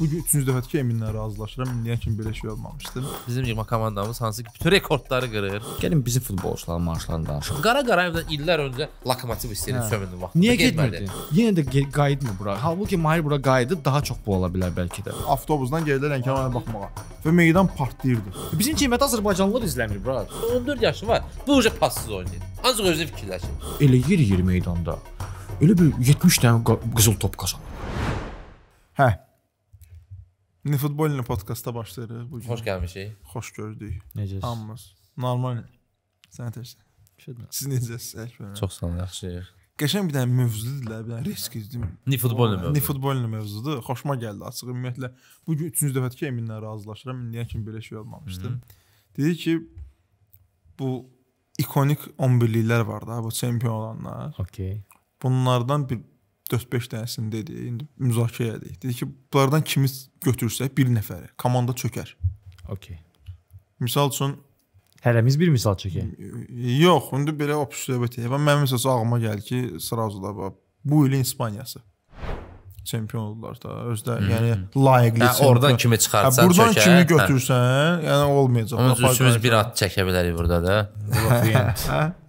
Bu üçüncü dəfədir ki, Eminlə razılaşıram. İndiyə kimi belə şey olmamışdı. Bizim yığma komandamız hansı ki bütün rekordları qırır. Gəlin bizim futbolçuların marşlarını danışaq. Qara Qarayevdən illər öncə Lokomotiv istəyirdi sömürdü vaxtında. Niyə getmirdi? Yenə də qayıtmır bura. Halbuki Mahir bura qayıdıb daha çox pul ala bilər bəlkə də. Avtobusdan gedirlər Lənkərana baxmağa və meydan partlayırdı. E, bizim cəmiyyət azərbaycanlılar izləmir bura. 14 yaşı var. Bu uca passız oynayır. Ancaq özünü fikirləşir. Elə yer yer meydanda. Elə bir 70 dənə qızıl top qazanır. Hə, Futbol ilə podkasta başlayırıq bu gün. Xoş gəlmişik. Xoş gördük. Necəsiz? Hamımız. Normal. Sən təksən. Siz necəsiz? Əkbər? Çox sağ olun, yaxşıyıq. Qəşəng bir dənə mövzudur, bir dənə risk izdim. Ni futbol mövzudur. Ni futbol mövzudur. Xoşuma gəldi açıq. Ümumiyyətlə bu gün 3-cü dəfədir ki, Eminlə razılaşıram. İndiyə kimi belə şey olmamışdı. Dedi ki, bu ikonik 11-liklər var da, bu çempion olanlar. Okay. Bunlardan bir 4-5 dənəsini dedi, indi müzakirə edik. Dedi ki, bunlardan kimi götürsək bir nəfəri, komanda çökər. Okay. Misal üçün hərəmiz bir misal çəkək. Yox, indi belə opus söhbət edir. Mənim məsələn ağlıma gəldi ki, sırazu da bax, bu ilin İspaniyası çempion oldular da. Özdə yəni hmm. yəni layiqli. Hə, oradan kimi çıxarsan, hə, buradan çəkə, kimi götürsən, hə. yəni olmayacaq. Onun üçümüz bir at çəkə bilərik burada da. Hə?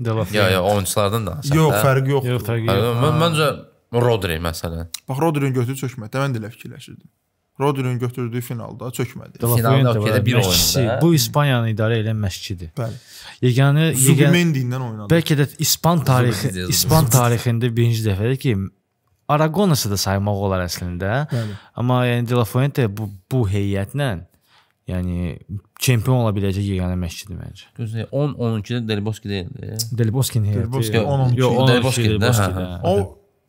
Yox, yox, oyunçulardan da. Yox, fərqi yoxdur. Yox, fərqi yox. Məncə Rodri məsələn. Bax Rodri-ni götürüb çökmədi. Mən də elə fikirləşirdim. Rodri-ni götürdüyü finalda çökmədi. Finalda okeydə bir oyunda. Bu İspaniyanı idarə edən məşqçidir. Bəli. Yeganə Zubimendindən oynadı. Bəlkə də İspan tarixi İspan tarixində birinci dəfədir ki, Aragonası da saymaq olar əslində. Bəli. Amma yəni De La Fuente bu bu heyətlə Yəni çempion ola biləcək yeganə məşqçidir məncə. Düzdür. 10 12-də Deliboski deyildi. Deliboski heyəti. Deliboski 10 12. Yox, Deliboski. O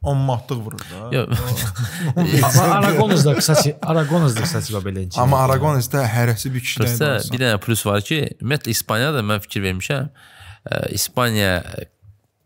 10 manatlıq vurur da. Yox. Aragones də qısaçı, Aragones də qısaçı beləncə. Amma Aragones də hərəsi bir kişidən. Bir dənə plus var ki, ümumiyyətlə İspaniyada mən fikir vermişəm. İspaniya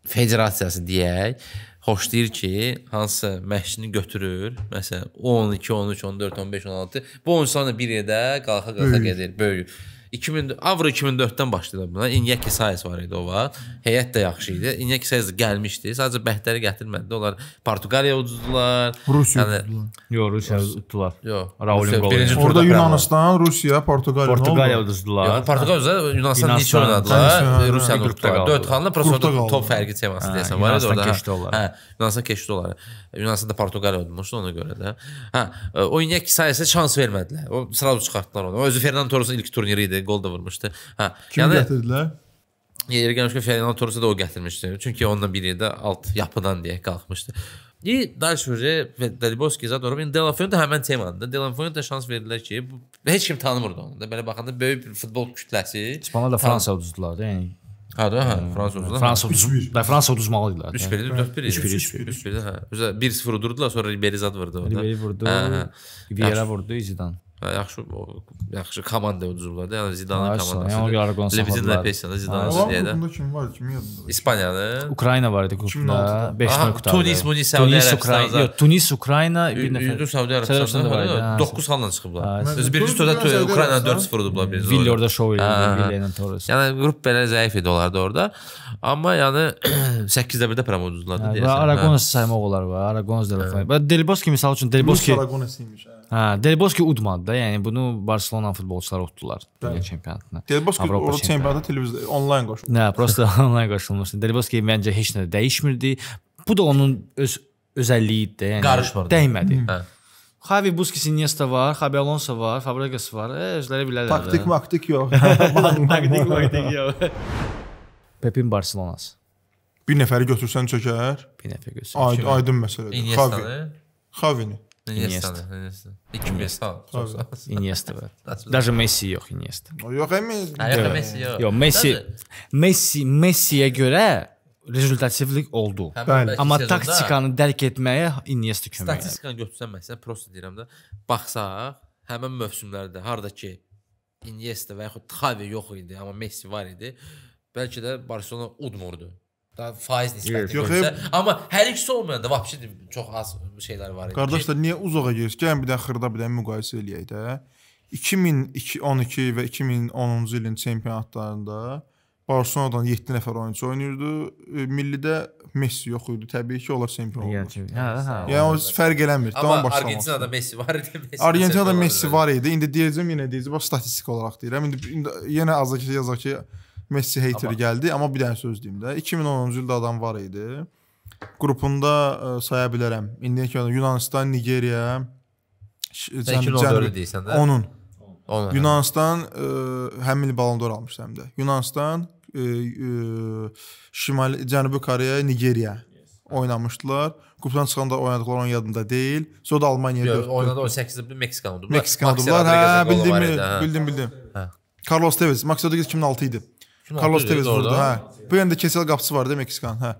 federasiyası deyək, xoşlayır ki, hansısa məşqini götürür, məsələn 12, 13, 14, 15, 16. Bu oyunçular da bir yerdə qalxa-qalxa gedir, böyüyür. 2000 Avro 2004-dən başladı buna. İnyaki Sayes var idi o vaxt. Heyət də yaxşı idi. İnyaki Sayes gəlmişdi. Sadəcə bəhtləri gətirmədi. Onlar Portuqaliya uduzdular. Rusiya yəni, uduzdular. Yox, Rusiya uduzdular. Yox. Raulin qolu. Orada Yunanistan, Rusiya, Portuqaliya. Portuqaliya uduzdular. Yox, Portuqaliya Yunanistan heç oynadılar. Rusiya uduzdular. 4 xanla prosta top fərqi teması deyəsən var idi orada. Yunanistan keçdi onları. Hə, Yunanistan keçdi onları. Yunanistan'da Portuqaliya udmuşdu ona görə də. Hə, o İnyaki Sayesə şans vermədilər. O sıralı çıxartdılar onu. O özü Fernando Torres'un ilk turniri idi idi, qol da vurmuşdu. Hə. Kim yəni, gətirdilər? Yeri gəlmişkən Ferdinand Torresə də o gətirmişdi. Çünki onunla biri də alt yapıdan deyə qalxmışdı. И дальше уже Dalibovski zad orada Dela Fuente həmin temandı. Dela Fuente şans verdilər ki, bu, heç kim tanımırdı onu da. Belə baxanda böyük bir futbol kütləsi. İspaniya da Fransa uduzdular da, yəni. Hə də, hə, Fransa uduzdular. Fransa uduz. Və Fransa uduzmalıdılar. 3-1, 4-1, 3-1, 3-1, hə. Üzə 1-0 udurdular, sonra Ribery zad vurdu orada. Ribery vurdu. Vieira vurdu, Zidan yaxşı yaxşı komanda uduzublar da. Yəni Zidanın komandası. Yəni Argon Levitinlə Peşanı Zidanın deyə də. Qrupunda kim var? Kim yadında? İspaniyanın. Ukrayna var idi qrupda. 5 nöqtə qurtardı. Tunis, Muni, Səudi Ərəbistanı. Yox, Tunis, Ukrayna, bir nəfər. Ürdün, Səudi Ərəbistanı var. 9 xalla çıxıblar. Öz birinci turda Ukrayna 4-0 udublar birinci. Villi orada şou eləyirdi, Villi ilə Torres. Yəni qrup belə zəif idi onlarda orada. Amma yəni 8-də 1-də promo uduzdular deyəsən. Aragones saymaq olar var. Aragones də var. Delbos kimi məsəl üçün Delbos ki. Aragones imiş. Hə, Del Bosque udmadı da, yəni bunu Barselona futbolçuları utdular dünya çempionatına. Del Bosque orada çempionata televizor onlayn qoşulmuşdu. Nə, hə, prosta onlayn qoşulmuşdu. Del Bosque məncə heç nə dəyişmirdi. Bu da onun öz özəlliyidir, yəni qarışmırdı. Dəymədi. Hə. Xavi Buskis Iniesta var, Xabi Alonso var, Fabregas var. E, özləri bilərlər. Taktik maktik yox. Taktik maktik yox. Pepin Barselonası. Bir nəfəri götürsən çökər. Bir nəfər götürsən. Aydın məsələdir. Xavi. Xavini. Иньеста. Inyesto. Inyesto var. Даже Messi yo'q Inyesto. Yo'q emas. Yo'q Messi yo'q. Yo'q Messi Messi Messiyə görə rezultativlik oldu. Amma taktikanı dərk etməyə Inyesto kömək edir. Statistikanı götürsən məsələn, prosta deyirəm də, baxsaq, həmin mövsümlərdə harda ki Inyesto və yaxud Xavi yox idi, amma Messi var idi, bəlkə də Barselona udmurdu. Daha faiz nisbəti Yox, yox. Amma hər ikisi olmayanda vəbşi çox az şeylər var idi. Qardaş da niyə uzağa gedirsən? Gəlin bir dənə xırda bir dənə müqayisə eləyək də. 2012 və 2010-cu ilin çempionatlarında Barselonadan 7 nəfər oyunçu oynayırdı. E, Millidə Messi yox idi. Təbii ki, onlar çempion oldu. Hə, hə. Yəni o fərq eləmir. Tam başlamaq. Argentinada Messi var idi. Messi Argentinada Messi var idi. İndi deyəcəm yenə deyəcəm, bax statistik olaraq deyirəm. İndi, indi yenə azca yazacaq ki, Messi hateri gəldi, amma bir dənə söz deyim də. 2010-cu ildə adam var idi. Qrupunda ə, e, saya bilərəm. İndiyəcə Yunanistan, Nigeriya, Cənubi deyirsən də. Onun. Onun. Yunanistan ə, e, həmin Ballon d'Or almışdı həm də. Yunanistan, ə, e, ə, Şimali Cənubi Koreya, Nigeriya oynamışdılar. Qrupdan çıxanda oynadıqları onun yadında deyil. Sonra da Almaniyaya döndü. Oynadı 18-də Meksikanı udublar. Meksikanı udublar. Hə, bildim, bildim, bildim. Hə. Carlos Tevez, Max Rodriguez 2006 idi. Carlos Tevez vurdu, hə. Bu yəndə keçəl qapısı var da Meksikan, hə.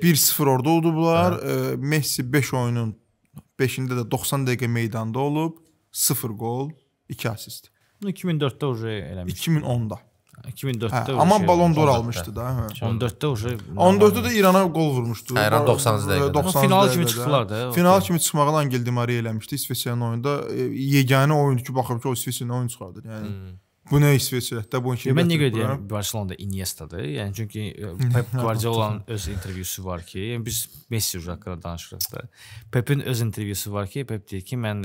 1-0 orada udublar. Messi 5 oyunun 5-ində də 90 dəqiqə meydanda olub, 0 gol, 2 assist. 2004-də uje eləmiş. 2010-da. 2004-də. Hə, amma şey, Ballon d'Or almışdı da. Hə. 14-də uje. 14-də də İrana gol vurmuşdu. Hə, İran 90-cı dəqiqədə. 90 final kimi çıxdılar da. Final kimi çıxmağı Angel Di Maria eləmişdi İsveçrənin oyunda. Yeganə oyundu ki, baxıb ki, o İsveçrənin oyun çıxardı. Yəni hmm. Bu nə İsveçrədə bu ki? Mən nə qədər deyirəm Barselonada Iniesta-dır. Yəni çünki e, Pep Guardiola'nın öz intervyusu var ki, yəni biz Messi haqqında danışırıq da. Pepin öz intervyusu var ki, Pep deyir ki, mən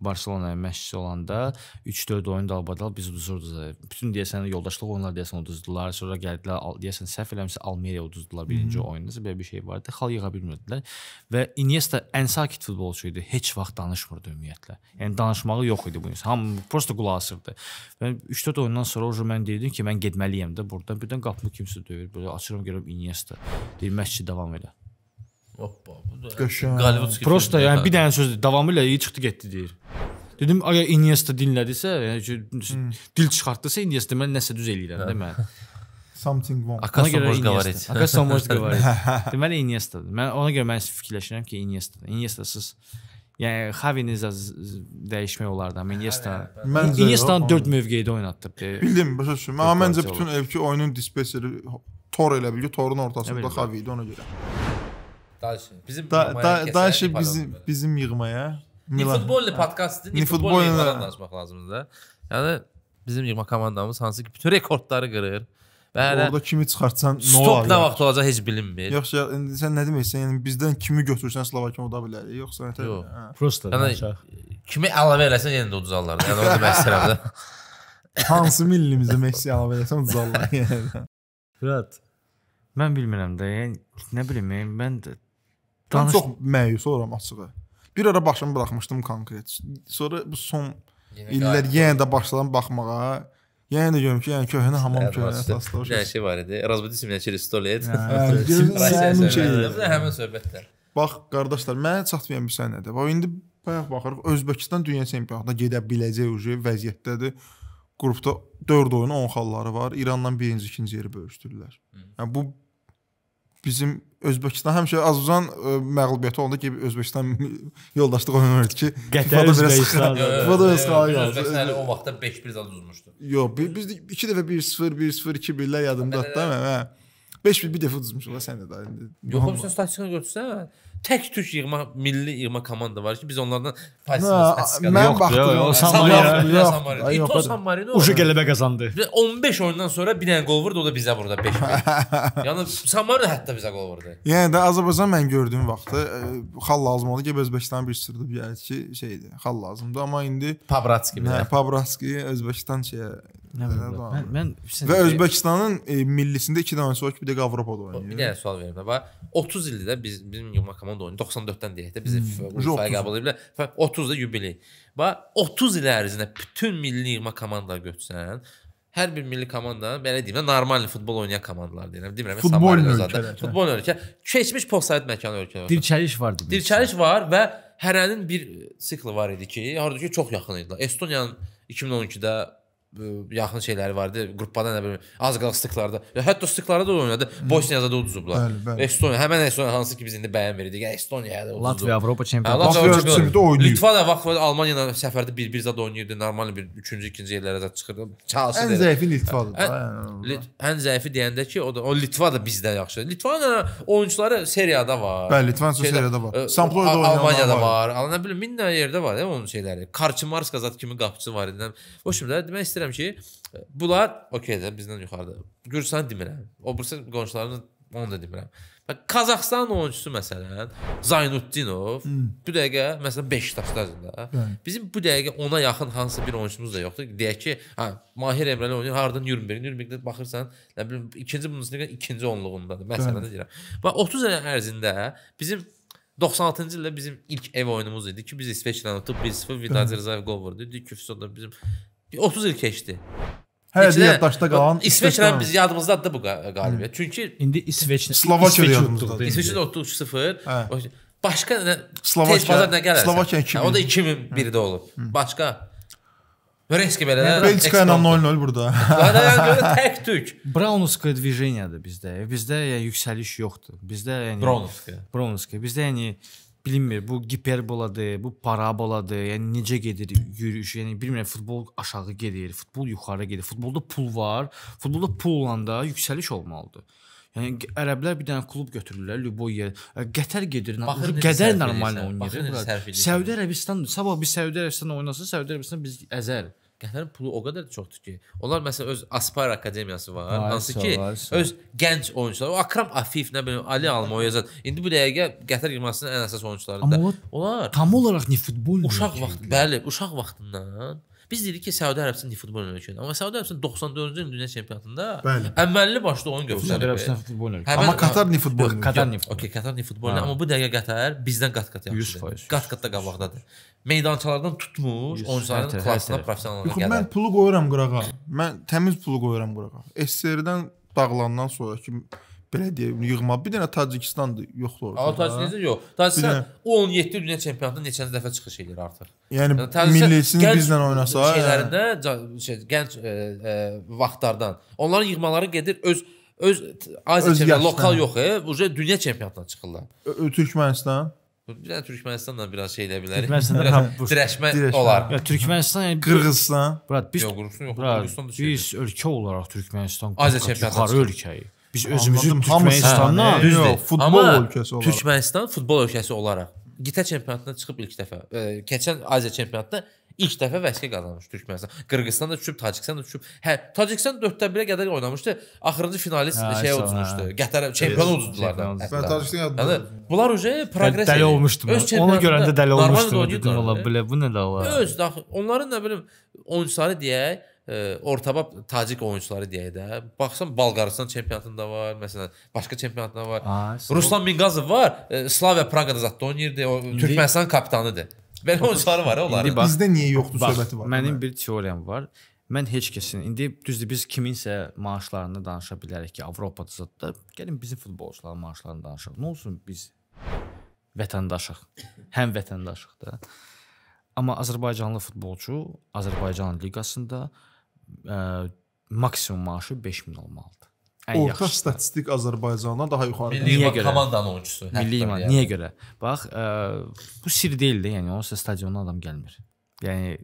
Barselonaya məşqçi olanda 3-4 oyun dalbadal biz uduzurduq. Bütün deyəsən yoldaşlıq oyunları deyəsən uduzdular. Sonra gəldilər deyəsən səhv eləmirsə Almeriya uduzdular birinci oyunda. Belə bir şey vardı. Xal yığa bilmirdilər və Iniesta ən sakit futbolçu idi. Heç vaxt danışmırdı ümumiyyətlə. Yəni danışmağı yox idi bu insan. Ham prosta qulaq asırdı. Və 3-4 oyundan sonra oje mən deyirdim ki, mən getməliyəm də burdan. Birdən qapımı kimsə döyür. Belə açıram görürəm Iniesta. Deyir məşqçi davam elə. Hoppa. Qəşəng. Qalibovski. Prosta yəni bir dənə sözdür. Davamı ilə iyi çıxdı getdi deyir. Dedim əgər Iniesta dinlədisə, yəni e, ki, hmm. dil çıxartdısa Iniesta mən nəsə düz eləyirəm də mən. Something wrong. Ona görə Iniesta. Akasa Moz Gavaret. Deməli Iniesta. Mən ona görə mən fikirləşirəm ki, Iniesta. Iniestasız Yəni Xavini dəyişmək olardı. Iniesta. Iniesta 4 mövqedə oynatdı. Bildim, başa düşdüm. Amma məncə bütün evki oyunun dispenseri Tor elə bilir, Torun ortasında Xavi idi ona görə. Дальше. Bizim da, da, дальше bizim bizim yığmaya. Nifutbolli podkastı. Nifutbolli danışmaq lazımdır. Yəni bizim yığma komandamız hansı ki bütün rekordları qırır. Və hələ orada kimi çıxartsan nə olar? Stop nə vaxt olacaq heç bilinmir. Yoxsa indi sən nə deməksən? Yəni bizdən kimi götürsən Slovakiya oda bilər. Yoxsa nətər? Yox. Hə. Prosta. Yəni kimi əlavə eləsən yenə də uduzarlar. Yəni onu demək istəyirəm də. Hansı millimizə Messi əlavə eləsən uduzarlar yəni. Fırat. Mən bilmirəm də, yəni nə bilim, yəni, mən də Danış... Mən çox məyus oluram açığı. Bir ara başımı buraxmışdım konkret. Sonra bu son yenə illər yenə də başladım baxmağa. Yenə də görüm ki, yəni köhnə hamam köhnə əsaslı. Bir şey var idi. Razbudismlə çiriz stolet. Həmin söhbətlər. Bax qardaşlar, mənə çatmayan bir səhnədir. Və indi bayaq baxırıq Özbəkistan dünya çempionatına gedə biləcək ucu vəziyyətdədir. Qrupda 4 oyuna 10 xalları var. İrandan 1-ci, 2-ci yeri bölüşdürürlər. Yəni bu bizim Özbəkistan həmişə Azərbaycan e, məğlubiyyəti olanda ki, Özbəkistan yoldaşlıq oyunu oynadı ki, Qətər Özbəkistan. Bu da öz xalı yazdı. Özbəkistan o vaxtda 5-1 zad uzmuşdu. Yo, biz 2 dəfə 1-0, 1-0, 2-1 ilə yadımdadır hə, hə, hə. da mən. 5-1 bir dəfə uzmuşuq sən də da. Yox, sən statistikana götürsən, tək türk yığma milli yığma komanda var ki, biz onlardan pasifikasiya. Mən baxdım. O San Marino. Yox, San Marino. Uşu qələbə qazandı. 15 oyundan sonra bir dənə qol vurdu, o da bizə vurdu 5. yəni San Marino hətta bizə qol vurdu. Yəni də Azərbaycan mən gördüyüm vaxtı xal e, lazım oldu ki, Özbəkistan bir sürü bir ki şeydi. Xal lazımdı, amma indi Pabratski. Hə, Pabratski Özbəkistan şeyə Nə bilmirəm. Mən, mən və Özbəkistanın e, millisində 2 dənəsi var ki, bir də Avropada oynayır. Bir dənə sual verim bax. 30 ildir də biz bizim yuma komanda oynayır. 94-dən deyək də bizi UEFA qəbul ediblər. 30 da yubiley. Bax 30 il ərzində bütün milli yuma komandaları götürsən, hər bir milli komanda belə deyim də normal futbol oynayan komandalar deyirəm. Demirəm futbol zaten. Futbol ölkə. Keçmiş postsovet məkanı ölkələr. Dirçəliş vardı. Dirçəliş var və hərənin bir sikli var idi ki, harda ki çox yaxın idilər. Estoniyanın 2012-də E, yaxın şeyləri vardı. Qrupda nə bilim az qala stıqlarda. Ya hətta stıqlarda da oynadı. Bosniyada da uduzublar. Estoniya, həmin Estoniya hansı ki biz indi bəyən verdik. Estoniyada uduzub. Latviya Avropa çempionu. Latviya çempionatında oynayır. Litva da vaxt Almaniya ilə səfərdə 1-1 zad oynayırdı. Normal bir 3-cü, 2-ci yerlərə zad çıxırdı. Çalışırdı. Ən zəifi Litvadır. Hə, yəni ən zəifi deyəndə ki, o da o Litva da bizdən yaxşıdır. Litvanın oyunçuları seriyada var. Bəli, Litvanın Şeylə, seriyada var. E, Sampdoria da oynayır. Almaniyada var. Ana bilim min yerdə var, onun şeyləri. Karçımarska zad kimi qapıçı var idi. O şimdi demək istəyirəm istəyirəm ki, bunlar okeydir, bizdən yuxarıdır. Gürcüstan demirəm. O birisi qonşularının onu da demirəm. Bax Qazaxstan oyunçusu məsələn, Zaynuddinov hmm. bu dəqiqə məsələn Beşiktaşdacında. Hmm. Bizim bu dəqiqə ona yaxın hansısa bir oyunçumuz da yoxdur. Deyək ki, hə Mahir Emrəli oynayır, hardan Nürnberg, Nürnbergdə baxırsan, nə bilim ikinci Bundesliga ikinci onluğundadır. Məsələn hmm. deyirəm. Bax 30 il ərzində bizim 96-cı ildə bizim ilk ev oyunumuz idi ki, biz İsveçlə utub 1-0 Vidal Zerzayev qol vurdu. Küfsoda bizim 30 il keçdi. Hələ də yaddaşda qalan İsveç ilə biz yadımızdadır bu qalibiyyət. Hı. Çünki indi İsveç Slovakiya yadımızdadır. İsveç 30-0. Başqa nə Slovakiya nə gələrsə. Slovakiya 2000. O da 2001-də olub. Başqa Reski belə. Belçika ilə 0-0 burada. Qadan görə tək tük. Braunuska движениеdir bizdə. Bizdə yəni yüksəliş yoxdur. Bizdə yəni Braunuska. Braunuska. Bizdə yəni bilinmir. Bu giperboladır, bu paraboladır. Yəni necə gedir yürüyüş? Yəni bilmirəm yəni futbol aşağı gedir, futbol yuxarı gedir. Futbolda pul var. Futbolda pulla da yüksəliş olmalıdır. Yəni ərəblər bir dənə klub götürürlər, Lüboyə. Qətər gedir, baxır, Qədər normal oynayır. Səudi Ərəbistandır. Sabah bir Səudi Ərəbistan oynasa, Səudi Ərəbistan biz əzər. Gənclərin pulu o qədər çoxdur ki, onlar məsələn öz Aspire Akademiyası var, ay, hansı ki ay, öz gənc oyunçular, o Akram Afif, nə bilim Ali Almoyazad, indi bu dəqiqə Qətər yığmasının ən əsas oyunçularından. Onlar tam olaraq ne futbol uşaq vaxtı, bəli, uşaq vaxtından Biz dedik ki, Səudi Ərəbistan futbol ölkəsidir. Amma Səudi Ərəbistan 94-cü il dünya çempionatında əməlli başlı oyun göstərdi. Səudi Ərəbistan futbol ölkəsi. Amma Katar ni futbol ölkəsi. Katar ni. Okey, Katar ni futbol. Amma bu dəqiqə Qatar bizdən qat-qat yaxşıdır. Qat-qat da qabaqdadır. Meydançalardan tutmuş, oyunçuların klassına, professionalına qədər. Mən pulu qoyuram qırağa. Mən təmiz pulu qoyuram qırağa. SSR-dən dağılandan sonrakı belə deyim, yığma. Bir dənə Tacikistan da yoxdur orada. Amma Tacikistan yox. Tacikistan U17 dünya çempionatında neçənci dəfə çıxış edir artıq. Yəni, yəni millisini bizlə oynasa, hə. şeylərində şey, gənc e, e, vaxtlardan. Onların yığmaları gedir öz öz Aziya çempionatı, lokal yox, e, uca dünya çempionatına çıxırlar. Türkmənistan Bir dənə Türkmenistanla biraz şey eləyə bilərik. Türkmenistanla dirəşmə olar. Ya Türkmenistan yəni Qırğızstan. Bura biz yox, Qırğızstan yox. Qırğızstan biz ölkə olaraq Türkmenistan Aziya çempionatı ölkəyi. Biz özümüzü Anladım, Türkmenistanla düzdür. Yox, futbol Amma ölkəsi olaraq. Türkmenistan futbol ölkəsi olaraq qitə çempionatına çıxıb ilk dəfə. E, keçən Aziya çempionatında ilk dəfə vəsqə qazanmış Türkmenistan. Qırğızstan da düşüb, Tacikistan da düşüb. Hə, Tacikistan 4-dən 1-ə qədər oynamışdı. Axırıncı finalist hə, şeyə udmuşdu. Qətərə çempion uddular da. Və Tacikistan yadında. Yəni, bunlar uje proqres dəli olmuşdu. Onu görəndə dəli olmuşdu. Dedim valla belə bu nə də olar. Öz daxil onların nə bilim oyunçuları deyək ortabab tacik oyunçuları deyə də. Baxsan Bolqarıstan çempionatında var, məsələn, başqa çempionatda var. A, Ruslan Minqazov var. Slavia Praqada zətdə oynayırdı. O indi, Türkmənistan kapitanıdır. Belə oyunçuları var onların. İndi bizdə niyə yoxdur bax, söhbəti var. Mənim bir teoriyam var. Mən heç kəsin indi düzdür biz kiminsə maaşlarını danışa bilərik ki, Avropada zətdə. Gəlin bizim futbolçuların maaşlarını danışaq. Nə olsun biz vətəndaşıq. Həm vətəndaşıq da. Amma Azərbaycanlı futbolçu Azərbaycan liqasında ə, maksimum maaşı 5000 olmalıdır. Ən Orta statistik Azərbaycandan daha yuxarı. Milli görə, komandanın oyunçusu. Milli iman. Yəni. Niyə görə? Bax, ə, bu sir deyil də, yəni onsuz stadiona adam gəlmir. Yəni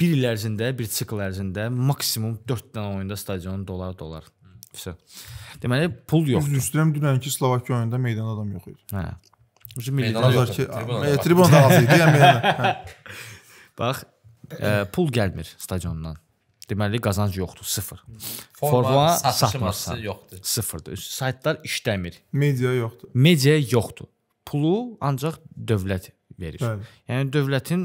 bir il ərzində, bir sikl ərzində maksimum 4 dənə oyunda stadion dolar dolar. Vəsə. Deməli pul yoxdur. Üstünəm dünənki Slovakiya oyununda meydanda adam yox idi. Hə. Bizim milli azar ki, tribunada az idi, yəni. Hə. Bax, e, pul gəlmir stadiondan. Deməli qazanc yoxdur, 0. Forma, Forma satılması yoxdur. 0-dır. Saytlar işləmir. Media yoxdur. Media yoxdur. Pulu ancaq dövlət verir. Bəli. Yəni dövlətin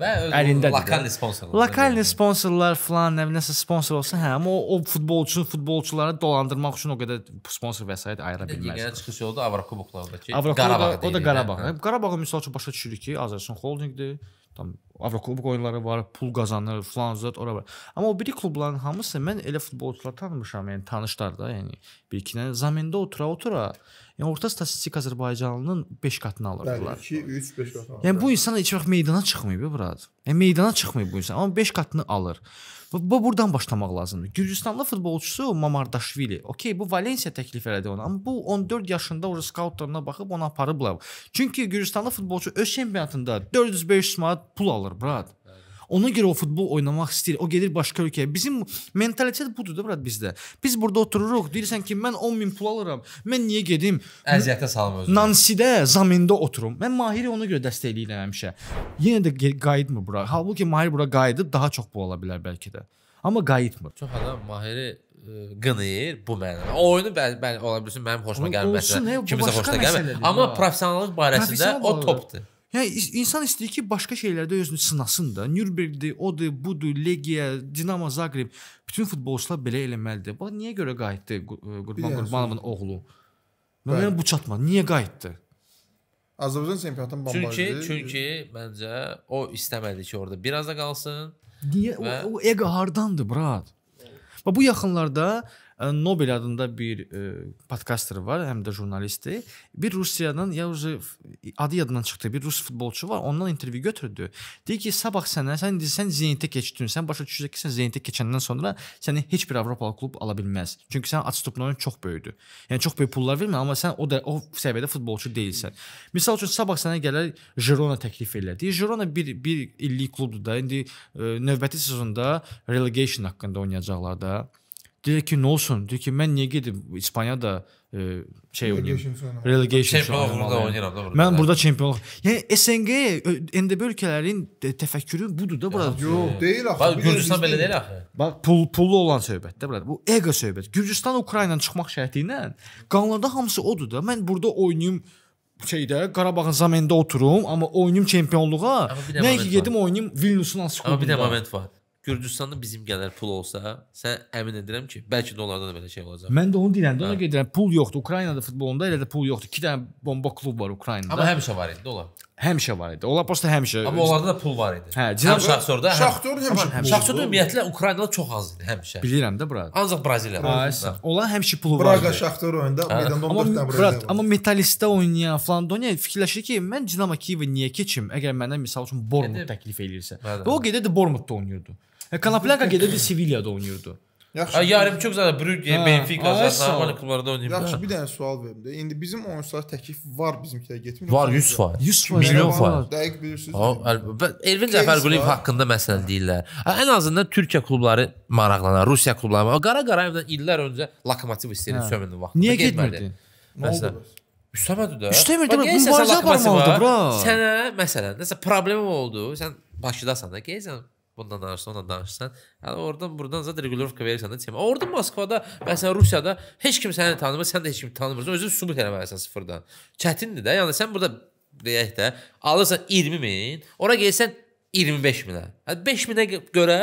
və əlində lokal sponsorlar. Lokal sponsorlar falan, nə bilirsə sponsor olsa, hə, amma o, o futbolçu futbolçuları dolandırmaq üçün o qədər sponsor vəsait ayıra bilməz. Digər çıxış yolu da Avrokuboklardakı Qarabağ. O da Qarabağ. Hə. Qarabağ misal üçün başa düşürük ki, Azərbaycan Holdingdir. Tam Avrokubok oyunları var, pul qazanır, falan zət ora var. Amma o biri klubların hamısı mən elə futbolçular tanımışam, yəni tanışlar da, yəni bir iki dənə zamində otura-otura Yəni orta statistik Azərbaycanlının 5 qatını alırdılar. 2, 3, 5 qatını. Alır. Yəni bu insan heç vaxt meydana çıxmayıb brat. Yəni meydana çıxmayıb bu insan, amma 5 qatını alır. Bu, bu buradan başlamaq lazımdır. Gürcüstanlı futbolçusu Mamardaşvili. Okay, bu Valensiya təklif elədi ona, amma bu 14 yaşında o skautlarına baxıb onu aparıblar. Çünki Gürcüstanlı futbolçu öz çempionatında 400-500 manat pul alır olar, Brad. Ona görə o futbol oynamaq istəyir. O gedir başqa ölkəyə. Bizim mentalitet budur da Brad bizdə. Biz burada otururuq, deyirsən ki, mən 10 min pul alıram. Mən niyə gedim? Əziyyətə salım özümü. Nansidə, zamində oturum. Mən Mahiri ona görə dəstək eləyirəm həmişə. Yenə də qayıtmır bura. Halbuki Mahir bura qayıdıb daha çox pul ala bilər bəlkə də. Amma qayıtmır. Çox adam Mahiri qınayır e, bu mənada. O oyunu bəli bəli ola bilsin mənim xoşuma gəlməsə, kimsə xoşuna gəlmir. Amma professionallıq barəsində o topdur. Yəni insan istəyir ki, başqa şeylərdə özünü sınasın da. Nürnbergdir, odur, budur, Legia, Dinamo Zaqreb, bütün futbolçular belə eləməlidir. Bax niyə görə qayıtdı e, Qurban Qurbanovun oğlu? Mənə bu çatmadı. Niyə qayıtdı? Azərbaycan çempionatından bomba Çünki çünki məncə o istəmədi ki, orada biraz da qalsın. Niyə və... o, o ego hardandır, brat? Bax bu yaxınlarda Nobel adında bir e, podcaster var, həm də jurnalistdir. Bir Rusiyadan ya уже adı yadından çıxdı. Bir rus futbolçu var, ondan intervyu götürdü. Deyir ki, sabah sənə sən sən Zenitə keçdin. Sən başa düşürsən ki, sən Zenitə keçəndən sonra səni heç bir Avropalı klub ala bilməz. Çünki sənin atstupların çox böyükdür. Yəni çox böyük pullar vermir, amma sən o da o səviyyədə futbolçu deyilsən. Məsəl üçün sabah sənə gələr Girona təklif eləyir. Deyir, Girona bir bir illik klubdur da. İndi e, növbəti sezonda relegation haqqında oynayacaqlar da. Dedi ki, nə olsun? Dedi ki, mən niyə gedim İspaniyada e, şey oynayım? Relegation şu an burada oynayıram da. Mən burada çempionluq. Yəni SNG NDB ölkələrin təfəkkürü budur da burada. Yox, e, deyil axı. Bax Gürcüstan belə deyil axı. Bax pul pullu olan söhbətdə belə. Bu ego söhbət. Gürcüstan Ukrayna çıxmaq şərti ilə qanunda hamısı odur da. Mən burada oynayım şeydə Qarabağın zamində oturum, amma oynayım çempionluğa. Nə ki gedim oynayım Vilniusun Askolunda. Amma bir də moment var. Gürcüstanda bizim gələr pul olsa, sən əmin edirəm ki, bəlkə də onlarda da belə şey olacaq. Mən də onu deyirəm, ona hə. gedirəm. Pul yoxdur Ukraynada futbolunda, elə də pul yoxdur. 2 dənə bomba klub var Ukraynada. Amma həmişə var idi, ola. Həmişə var idi. Ola prosta həmişə. Amma onlarda da pul var idi. Hə, Dinamo Şaxtyorda. Şaxtyor həmişə. Şaxtyorda ümumiyyətlə Ukraynada çox az idi həmişə. Bilirəm də bura. Ancaq Braziliyada. Hə. Ola həmişə pulu var. Braqa Şaxtyor oyunda hə. meydanda 14 dənə Braziliya. Amma Metalistdə oynayan Flandoniya fikirləşir ki, mən Dinamo Kiyevi niyə keçim? Əgər mənə məsəl üçün Bormut təklif eləyirsə. Və o gedədi Bormutda oynayırdı. Ya e, Kanaplanka gedədi Sevilla'da oynayırdı. Yaxşı. Ha, yarım çox zaten Brügge, Benfica zaten normal klublarda oynayır. Yaxşı bir dənə sual verim də. İndi bizim oyunçulara təklif var bizimkilərə getmir. Var 100%. 100%. Milyon var. Dəqiq bilirsiniz. Ha, Elvin Cəfərquliyev haqqında məsələn deyirlər. Ən azından Türkiyə klubları maraqlanar, Rusiya klubları. Qara Qarayevdən illər öncə Lokomotiv istəyirdi sömürdü vaxtında. Niyə getmirdi? Məsələn. Üstəmədi də. Üstəmədi də. Mübarizə aparmalıdı bura. Sənə məsələn, nəsə problemim oldu. Sən Bakıdasan da, gəlsən bundan danışsan, ondan danışsan. Yəni oradan burdan zət regulirovka verirsən də temə. Orda Moskvada, məsələn Rusiyada heç kim səni tanımır, sən də heç kimi tanımırsan. Özün sübut eləməlisən sıfırdan. Çətindir də. Yəni sən burada deyək də, alırsan 20 min, ora gəlsən 25 minə. Yəni 5 minə görə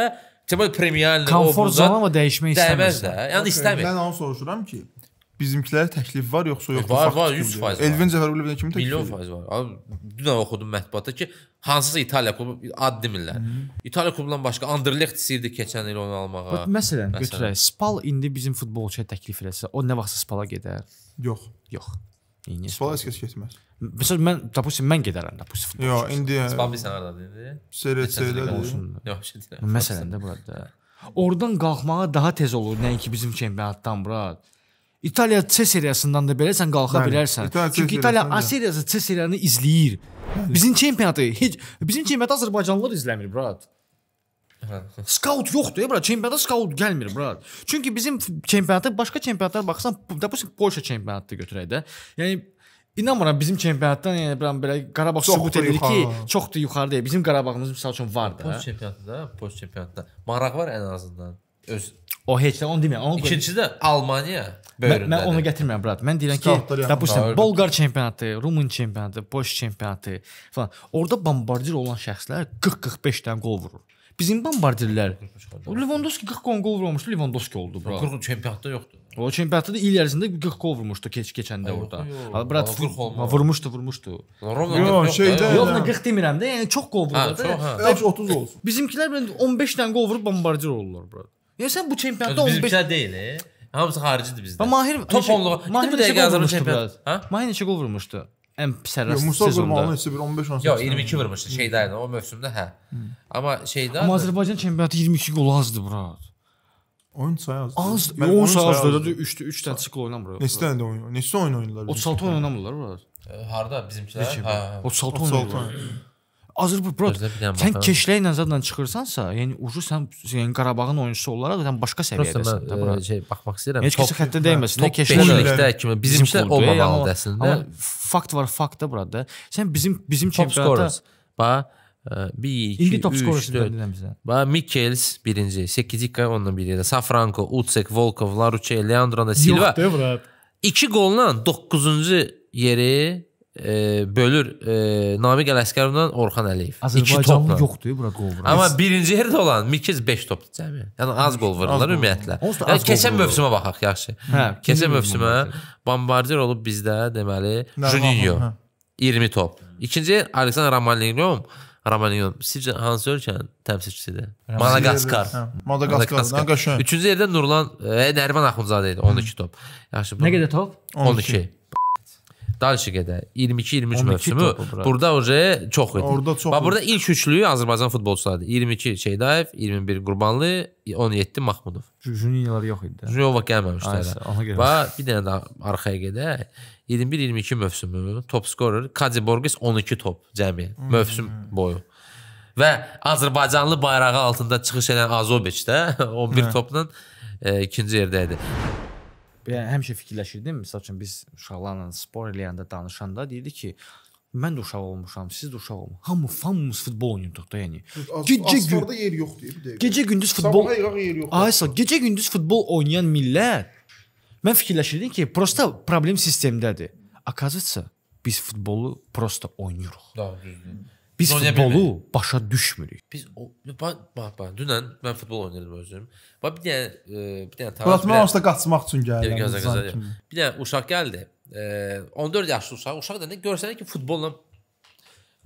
demək premierlə o burada. Konfor zonamı dəyişmək istəməz də. Yəni okay, istəmir. Mən onu soruşuram ki, bizimkilərə təklif var yoxsa yox? E, var, var, 100% var. Elvin Cəfəroğlu kimi təklif. Milyon faiz var. Abi, dünən oxudum mətbuatda ki, hansısa İtaliya klubu ad demirlər. İtaliya klubundan başqa Anderlecht istəyirdi keçən il onu almağa. But, məsələn, məsələn. götürək, Spal indi bizim futbolçuya təklif eləsə, o nə vaxtsa Spala gedər? Yox. Yox. İndi Spal heç kəs getməz. Məsələn, mən, допустим, mən gedərəm, допустим, futbolçu. Yox, indi e, Spal bir sənədədir indi. Seriyada olsun. Yox, şey deyirəm. Məsələn də burada. Hə. Oradan qalxmağa daha tez olur nəinki bizim çempionatdan bura. İtaliya C seriyasından da beləsən qalxa bəli, bilərsən. İtaliya Çünki İtaliya A seriyası C seriyanı izləyir. Bəli. Bizim çempionatı heç bizim çempionatı azərbaycanlılar izləmir, brat. Skaut yoxdur, ya brat. Çempionata skaut gəlmir, brat. Çünki bizim çempionata başqa çempionatlar baxsan, deposit Polşa çempionatı götürək də. Yəni İnanmıram bizim çempionatdan yəni bir an belə Qarabağ sübut edir ki, çox da yuxarıda. Bizim Qarabağımız məsəl üçün var da. Post çempionatında, post çempionatda maraq var ən azından öz O heç də onu demirəm. Onu İkincisi də Almaniya böyründədir. Mən, mən onu gətirmirəm brat. Mən deyirəm ki, tapışın Bolqar çempionatı, Rumun çempionatı, Boş çempionatı falan. Orda bombardir olan şəxslər 40-45 dənə qol vurur. Bizim bombardirlər. Lewandowski 40 qol qol vurmuşdu, Lewandowski oldu bura. 40 çempionatda yoxdur. O çempionatda da il ərzində 40 qol vurmuşdu keç keçəndə Ay, orada. Ha brat 40 olmadı. Vurmuşdu, vurmuşdu. Yox, şeydə. Yox, 40 demirəm də, yəni çox qol vurdu. Hə, 30 olsun. Bizimkilər 15 dənə qol vurub bombardir olurlar brat. Görsən bu çempionatda 15 bizimkilər deyil, e? Hamısı xaricidir bizdə. Amma Mahir top onluğa. Mahir bu dəqiqə Azərbaycan çempionat. Ha? Mahir neçə qol vurmuşdu? Ən pis sərrast sezonda. Musa Qurbanlı heç bir 15 18. Yox, 22 vurmuşdu şeydə idi, o mövsümdə hə. Amma şeydə Amma Azərbaycan çempionatı 22 qol azdı bura. Oyun sayı azdır. Az, mən 10 sayı azdır. 3 3 dənə çıxı oynamır. Neçə dənə oyun? E, neçə oyun oynayırlar? 36 oynamırlar bura. Harda bizimkilər? Hə. 36 oynayırlar. Azərbaycan sən baxan. keşləklə zadla çıxırsansa, yəni ucu sən yəni Qarabağın oyunçusu olaraq sən başqa səviyyədəsən. Prosta e, mən şey baxmaq istəyirəm. Heç kəsə xəttə dəyməsin. Nə keşləkdə kimi bizimkilər olmamalıdır əslində. Amma fakt var, fakt da burada. Sən bizim bizim çempionatda bax 1 2 3 4. Bax Mikels birinci, Sekidika onunla bir yerdə, Safranko, Utsek, Volkov, Laruche, Leandro da Silva. 2 qolla 9-cu yeri e, bölür e, Namiq Ələsgərovdan Orxan Əliyev. Azərbaycanlı yoxdur bura qol vuran. Amma birinci yerdə olan Mikiz 5 topdur cəmi. Yəni az qol vururlar ümumiyyətlə. Yəni keçən mövsümə baxaq yaxşı. Hə, keçən mövsümə bombardier olub bizdə deməli Juninho 20 hə. top. İkinci yer Aleksandr Romaninyon. Romaninyon sizcə hansı ölkənin təmsilçisidir? Madagaskar. Hə, Madagaskardan qəşəng. Üçüncü yerdə Nurlan e, Nərman Axundzadə idi 12 top. Yaxşı. Nə qədər top? 12. 12. Dalşiqədə 22-23 mövsümü burada oje çox idi. Orada çox. Bax burada ilk üçlüyü Azərbaycan futbolçularıdır. 22 Şeydayev, 21 Qurbanlı, 17 Mahmudov. Juniorlar yox idi. Juniorlar gəlməmişdi hələ. Və bir dənə də arxaya gedək. 21-22 mövsümü top skorer Kazi Borges 12 top cəmi hmm. mövsüm boyu. Və Azərbaycanlı bayrağı altında çıxış edən Azoviç də 11 hə. topla e, ikinci yerdə idi yəni həmişə fikirləşirdim. Məsəl üçün biz uşaqlarla spor eləyəndə, danışanda deyirdi ki, mən də uşaq olmuşam, siz də uşaq olmusunuz. Hamı hamımız futbol oynayırdıq da, yəni. Gecə gündüz yer yoxdur bir dəqiqə. Gecə gündüz futbol. Aysa, gecə gündüz futbol oynayan millət mən fikirləşirdim ki, prosta problem sistemdədir. Оказывается, biz futbolu prosta oynayırıq. Da, düzdür. Biz Zon futbolu başa düşmürük. Biz o bax bax dünən mən futbol oynadım özüm. Bax bir dənə e, bir dənə taraz. Platma onsda qaçmaq üçün gəldi. Gözə gözə. Bir dənə uşaq gəldi. E, 14 yaşlı uşaq. Uşaq da nə görsən ki, futbolla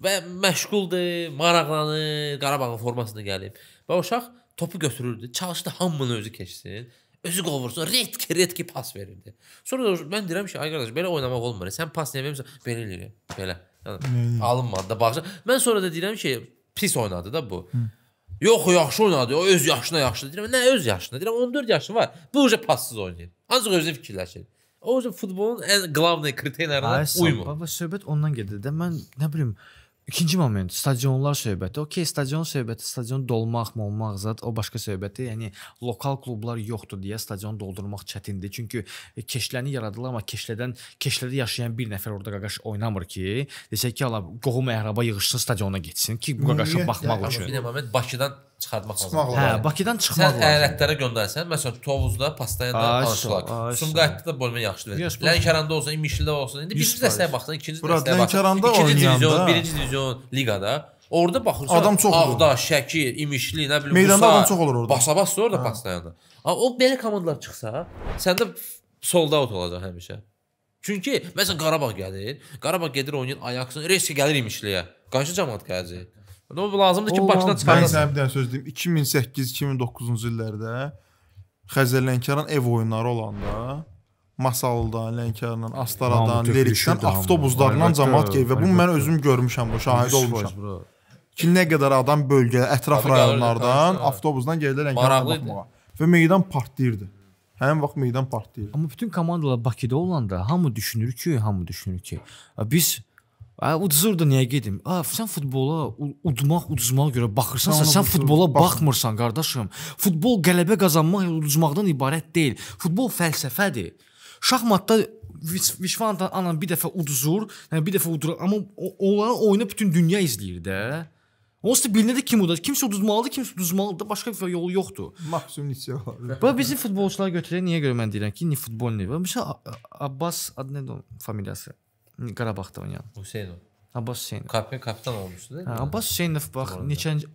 və məşğuldur, maraqlanır, Qarabağın formasında gəlib. Və uşaq topu götürürdü, çalışdı hamını özü keçsin. Özü qovursun, retki retki pas verirdi. Sonra da mən deyirəm ki, ay qardaş, belə oynamaq olmur. Sən pas niyə vermirsən? Belə eləyir. Belə. Yəni alınmadı da bağışla. Mən sonra da deyirəm ki, pis oynadı da bu. Hı. Yox, yaxşı oynadı. O öz yaşına yaxşı deyirəm. Nə öz yaşına? Deyirəm 14 yaşı var. Bu uca passız oynayır. Ancaq özünü fikirləşir. O uca futbolun ən главный kriteriyalarına uymur. Baba söhbət ondan gedir də. Mən nə bilim, İkinci moment, stadionlar söhbəti. Okey, stadion söhbəti, stadion dolmaq, olmaq zət, o başqa söhbətdir. Yəni lokal klublar yoxdur deyə stadion doldurmaq çətindir. Çünki e, keşləni yaradılar, amma keşlədən keşlədə yaşayan bir nəfər orada qaqaş oynamır ki, desək ki, ala qohum əhraba yığışsın stadiona getsin ki, bu qaqaşa baxmaq üçün. Bir də moment Bakıdan çıxartmaq lazımdır. Hə, Bakıdan çıxmaq lazımdır. Sən əyalətlərə göndərsən, məsələn, Tovuzda, Pastayada alışılaq. Sumqayıtda da bölmə yaxşı verir. Lənkəranda olsa, İmişlidə olsa, indi birinci dəstəyə baxsan, ikinci dəstəyə baxsan. İkinci divizyon, birinci divizyon liqada Orada baxırsan, adam çox Ağda, Şəki, İmişli, nə bilim, Meydanda Musa, adam çox olur orada. Basabas orada hə. Pastayanda. Amma o belə komandalar çıxsa, səndə sold out olacaq həmişə. Çünki məsələn Qarabağ gəlir, Qarabağ gedir oynayır Ajaxın, Reski gəlir İmişliyə. Qarşı cəmaət gələcək. O lazımdır ki, Bakıdan çıxardan. Mən sənə bir dənə söz deyim. 2008-2009-cu illərdə Xəzər Lənkəran ev oyunları olanda Masaldan, Lənkərandan, Astaradan, Lerikdən avtobuslarla cəmaət gəlir və bunu mən özüm görmüşəm, bu şahid olmuşam. Ki nə qədər adam bölgə, ətraf rayonlardan avtobusdan gəlirlər Lənkərana baxmağa və meydan partlayırdı. Həmin vaxt meydan partlayır. Amma bütün komandalar Bakıda olanda hamı düşünür ki, hamı düşünür ki, biz Ə, hə, udzurdu niyə gedim? A, hə, sən futbola udmaq, uduzmağa görə baxırsansa, sən futbola baxmırsan, qardaşım. Futbol qələbə qazanmaq, uduzmaqdan ibarət deyil. Futbol fəlsəfədir. Şahmatda Vişvanta anan bir dəfə uduzur, yəni bir dəfə udurur, amma onların oyunu bütün dünya izləyir də. Onsuz da bilinir kim udacaq. Kimsə uduzmalıdır, kimsə uduzmalıdır. Başqa bir yolu yoxdur. Maksimum neçə var. Bu bizim futbolçular götürür. Niyə görə mən deyirəm ki, ni futbol nə? Məsələn Abbas adı nədir onun familiyası? Qarabağda oynayan. Hüseynov. Abbas Hüseynov. Kape kapitan olmuşdu değil mi? Hə, Abbas Hüseynov bax neçənci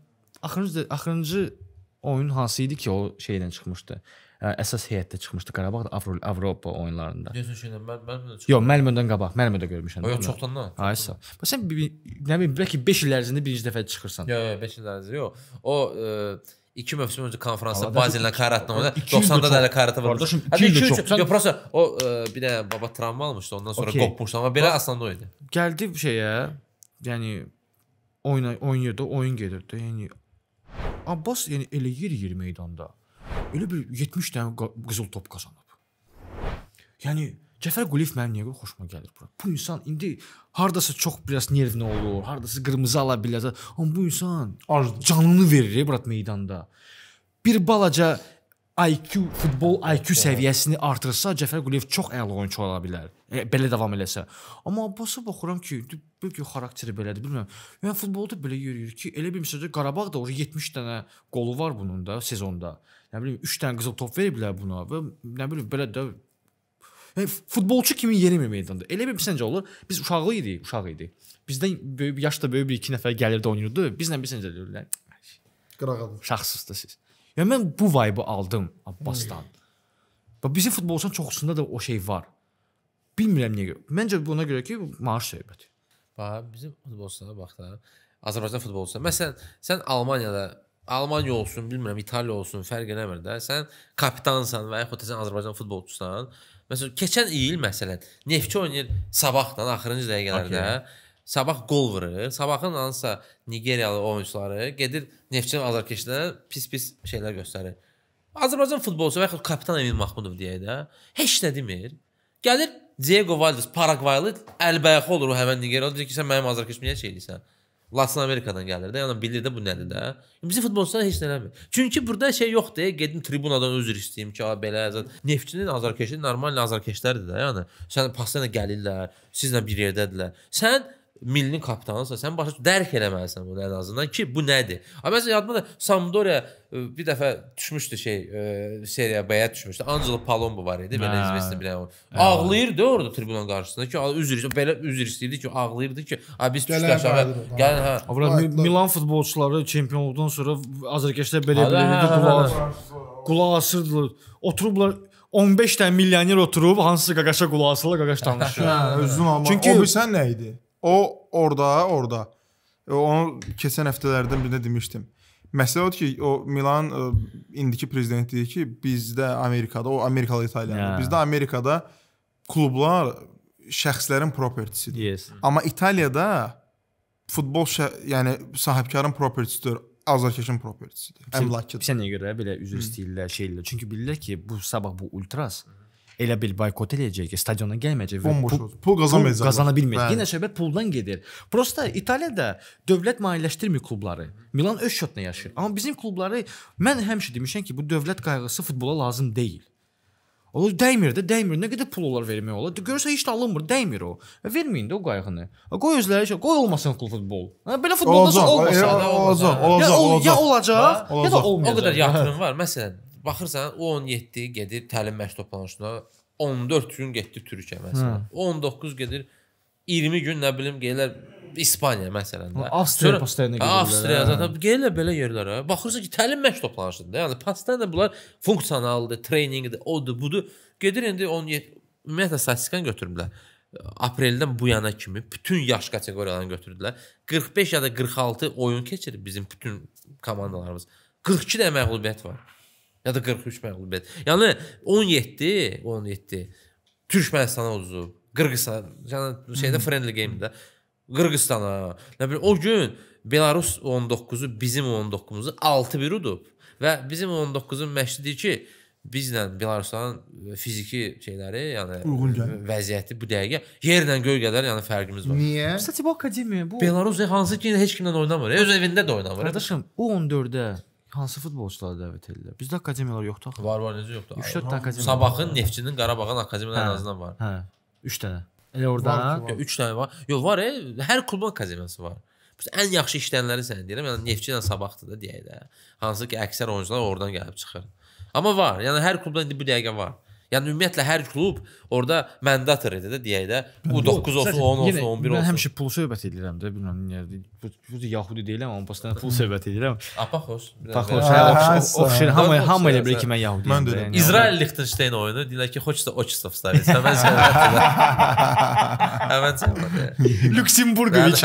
axırıncı axırıncı oyun hansı idi ki, o şeydən çıxmışdı. Ə, əsas heyətdə çıxmışdı Qarabağda Avro Avropa oyunlarında. Deyəsən şeylə mən mən də çıxdım. Yox, Məlmödən qabaq, Məlmödə görmüşəm. Yox, çoxdandan. Ay sağ. Bax sən bir, bir, nə bilim, bəlkə 5 il ərzində birinci dəfə çıxırsan. Yox, yox, 5 il ərzində yox. O ə, e, 2 mövsüm öncə konfransda Bazellə Karatla 90-da da hələ Karata var. Qardaşım 2 il çox. Sən... Yox, prosta o e, bir də baba travma almışdı, ondan sonra okay. qopmuşdu, amma belə aslan oydu. Gəldi şeyə, yəni oyna oynayırdı, oyun gedirdi. Yəni Abbas yəni elə yer yer meydanda. Elə bir 70 dənə qızıl top qazanıb. Yəni Cəfər Quliyev mənim niyə görə xoşuma gəlir bura? Bu insan indi hardasa çox biraz nervli olur, hardasa qırmızı ala bilər. Amma bu insan Arzu. canını verir bura meydanda. Bir balaca IQ futbol IQ səviyyəsini artırsa Cəfər Quliyev çox əla oyunçu ola bilər. E, belə davam eləsə. Amma Abbasa baxıram ki, bu xarakteri belədir, bilmirəm. Yəni futbolda belə yürüyür ki, elə bir məsəldə Qarabağ da ora 70 dənə qolu var bunun da sezonda. Nə bilim 3 dənə qızıl top veriblər buna və nə bilim belə də futbolçu kimi yeni bir meydandır. Elə bir bizcə olur. Biz uşaqlı idik, uşaq idik. Bizdən böyük, yaşda böyük bir iki nəfər gəlirdi, oynayırdı. Bizlə bizcə deyirlər. Qırağadır. Şəxssizdir siz. Ya yəni, mən bu vibe-ı aldım Abbasdan. Və bizim futbolçuların çoxusunda da o şey var. Bilmirəm niyə görə. Məncə buna görə ki, maaş söhbəti. Bax, bizim futbolçulara bax da. Azərbaycan futbolçusu. Məsələn, sən Almaniyada Almaniya olsun, bilmirəm, İtaliya olsun, fərq eləmir də. Sən kapitansan və yaxud da sən Azərbaycan futbolçusan. Məsələn, keçən il məsələn Neftçi oynayır Sabahla axırıncı dəqiqələrdə. Okay. Sabah qol vurur. Sabahın hansısa Nigeriyalı oyunçuları gedir Neftçinin azarkeşlərinə pis-pis şeylər göstərir. Azərbaycan futbolçusu və yaxud kapitan Emin Mahmudov deyək də, heç nə demir. Gəlir Diego Valdez Paragvaylı əlbəyaxı olur o həmin Nigeriyalı deyir ki, sən mənim azarkeşimə niyə şey edirsən? Latin Amerikadan gəlir də, yəni bilir də bu nədir də. Bizim futbolçular heç nə eləmir. Çünki burada şey yoxdur, gedim tribunadan üzr istəyim ki, belə azad. Neftçinin azarkeşi normal azarkeşlərdir də, yəni. Sən pasla gəlirlər, sizlə bir yerdədirlər. Sən milli kapitanısan, sən başa dərk eləməlisən bunu ən azından ki, bu nədir? Amma məsələn yadıma da Sampdoria e, bir dəfə düşmüşdü şey, e, Serie B-yə düşmüşdü. Angelo Palombo var idi, belə hə. izməsin bilən. Hə. Ağlayırdı orada tribunun qarşısında ki, üzr belə üzr istəyirdi ki, ağlayırdı ki, a biz düşdük aşağı. Gəlin hə. Avra Milan futbolçuları çempionluqdan sonra Azərkeşlər belə hə, belə qulaq qulaq asırdılar. Oturublar 15 dənə milyoner oturub hansı qaqaşa qulaq asırlar, qaqaş danışır. Hə, özün amma Çünki o bilsən nə idi? O orada, orada. E, onu keçən həftələrdən birində demişdim. Məsələ odur ki, o Milan ə, e, indiki prezident deyir ki, bizdə Amerikada, o Amerikalı italyandır. Yeah. Bizdə Amerikada klublar şəxslərin propertisidir. Yes. Amma İtaliyada futbol yəni sahibkarın propertisidir. Azərkeşin propertisidir. Əmlakıdır. Bizə niyə görə belə üzr istəyirlər, şey eləyirlər? Çünki bilirlər ki, bu sabah bu ultras. Hı -hı elə bil boykot eləyəcək, stadiona gəlməyəcək və Bomboş pul, pul qazanmayacaq. Qazana bilməyəcək. Yenə söhbət puldan gedir. Prosta İtaliyada dövlət maliyyələşdirmir klubları. Milan öz şotla yaşayır. Amma bizim klubları mən həmişə demişəm ki, bu dövlət qayğısı futbola lazım deyil. O dəymir də, dəymir. Nə qədər pul olar vermək olar? Görürsən heç də alınmır, dəymir o. E, verməyin də o qayğını. E, qoy özləri şey, qoy olmasın klub futbol. E, belə futbolda olmasa da olmasa. Olacaq, olacaq, olacaq. Ya olacaq, ha? olacaq. ya da olmayacaq. O qədər yatırım var. Məsələn, Baxırsan, o 17 gedir təlim məktəb planlaşına, 14 gün getdi Türkiyə məsələn. Hə. O 19 gedir 20 gün nə bilim gələr İspaniya məsələn də. Avstriya postelinə gedirlər. Avstriya zaten gəlir belə yerlərə. Baxırsan ki, təlim məktəb planlaşında. Yəni pastan da bunlar funksionaldır, treyningdir, odur, budur. Gedir indi 17 ümumiyyətlə statistikanı götürmüblər. Apreldən bu yana kimi bütün yaş kateqoriyalarını götürdülər. 45 ya da 46 oyun keçirib bizim bütün komandalarımız. 42 də məğlubiyyət var. Ya da 43 məğlubiyyət. Yəni 17, 17 Türkmənistana uduzub. Qırğızstan, yəni şeydə hmm. friendly game-də Qırğızstana. Nə bilim o gün Belarus 19-u bizim 19-umuzu 6-1 udub və bizim 19-un məşqçi deyir ki, bizlə Belarusların fiziki şeyləri, yəni vəziyyəti bu dəqiqə yerlə göy qədər yəni fərqimiz var. Niyə? Stati bu akademiya bu. Belarus hansı ki heç kimlə oynamır. Öz evində də oynamır. Qardaşım, U14-də hansı futbolçuları dəvət edirlər? Bizdə akademiyalar yoxdur axı. Var, var, necə yoxdur? 3-4 dənə akademiya. Sabahın, Neftçinin, Qarabağın akademiyaları hə, ən azından var. Hə. 3 dənə. Elə orada 3 dənə var. Yox, var, e, hər klubun akademiyası var. Biz ən yaxşı işlənənləri sənə deyirəm, yəni Neftçi ilə Sabahdır da deyək də. Hansı ki, əksər oyunçular oradan gəlib çıxır. Amma var, yəni hər klubda indi bu dəqiqə var. Yəni ümumiyyətlə hər klub orada mandator idi də deyək də. Bu 9 olsun, 10 olsun, 11 olsun. Mən həmişə pul söhbət edirəm də, bilmirəm niyə. Bu bu yahudi deyiləm, amma bəs pul söhbət edirəm. Apaxos. Apaxos, ofşin, hamı hamı elə hə, bilir hə. ki, mən yahudiyəm. Mən də. Yəni. İsrail Liechtenstein oyunu deyirlər ki, хочется отчество вставить. Həmən Həmən Lüksemburgoviç.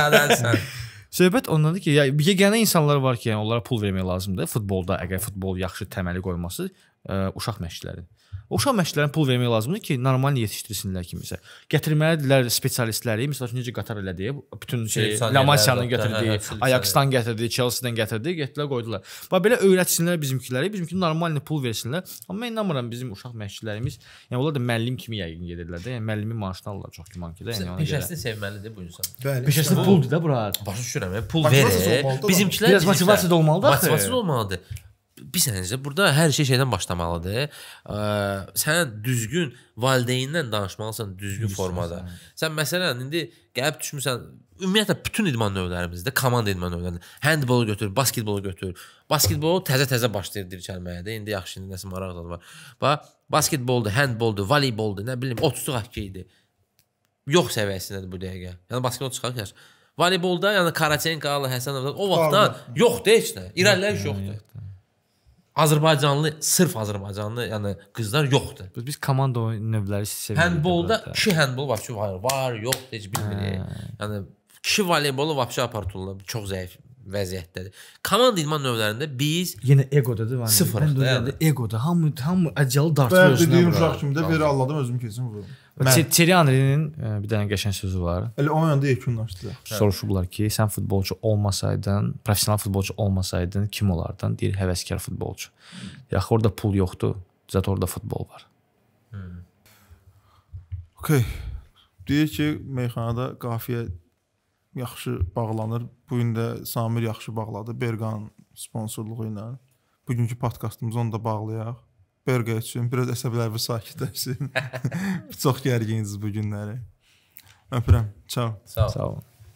Söhbət ondadır ki, ya yeganə insanlar var ki, yəni onlara pul vermək lazımdır futbolda, əgər futbol yaxşı təməli qoyması ə, uşaq məşqçiləri. Uşaq məşqçilərinə pul vermək lazımdır ki, normal yetişdirsinlər kimisə. Gətirməlidirlər spesialistləri, məsələn necə qatar elədi, bütün şey Lamasiyanın gətirdiyi, Ajaxdan hə, hə, gətirdiyi, Chelsea-dən hə, gətirdiyi, getdilər qoydular. Bax belə öyrətsinlər bizimkiləri, bizimki normal pul versinlər. Amma mən inanmıram bizim uşaq məşqçilərimiz, yəni onlar da müəllim kimi yəqin gedirlər də, yəni müəllimi maaşını alırlar çox güman ki də, yəni ona görə. Peşəsini sevməlidir bu insan. Bəli. Peşəsi puldur da bura. Başa düşürəm, yəni pul verir. Bizimkilər biraz motivasiya da olmalıdır. Motivasiya olmalıdır bilsəniz burada hər şey şeydən başlamalıdır. Sən düzgün valideynindən danışmalısan düzgün Düşmüsən. formada. Sən məsələn indi gəlib düşmüsən ümumiyyətlə bütün idman növlərimizdə komanda idman növlərində handbolu götür, basketbolu götür. Basketbolu təzə-təzə başlayır dirçəlməyə də. İndi yaxşı indi nəsə maraqlı var. Bax, basketboldur, handboldur, voleyboldur, nə bilim, 30 hokkeydir. Yox səviyyəsindədir bu dəqiqə. Yəni basketbol çıxar ki, voleybolda yəni Karatenko, Həsənovdan o vaxtdan yoxdur heç nə. İrəliləyiş yoxdur. Yəni, Azərbaycanlı, sırf Azərbaycanlı, yəni qızlar yoxdur. Biz, biz komanda oyun növləri sevirik. Handbolda kişi handbol vəbsə var, var, yoxdur, heç bilmirik. Hə. Yəni kişi voleybolu vəbsə apartdılar, çox zəif vəziyyətdədir. Komanda idman növlərində biz yenə egodadır var. Sıfırıq da. Yəni egoda hamı hamı əcalı dartır özünə. Bəli, uşaq kimi də ver Allahdan özümü keçsin vururam. Çerianrinin e, bir dənə qəşəng sözü var. Elə o yanda yekunlaşdı. Hə. Soruşublar ki, sən futbolçu olmasaydın, professional futbolçu olmasaydın kim olardın? Deyir həvəskar futbolçu. Yaxı orada pul yoxdur, zət orada futbol var. Hmm. Okay. Deyir ki, meyxanada qafiyə yaxşı bağlanır, Bu gün də Samir yaxşı bağladı Berqan sponsorluğu ilə. Bugünkü podkastımızı onu da bağlayaq. Berqa üçün biraz əsəbləriniz sakitləşsin. Çox gərginiz bu günləri. Öpürəm. Çao. Sağ olun. Sağ olun.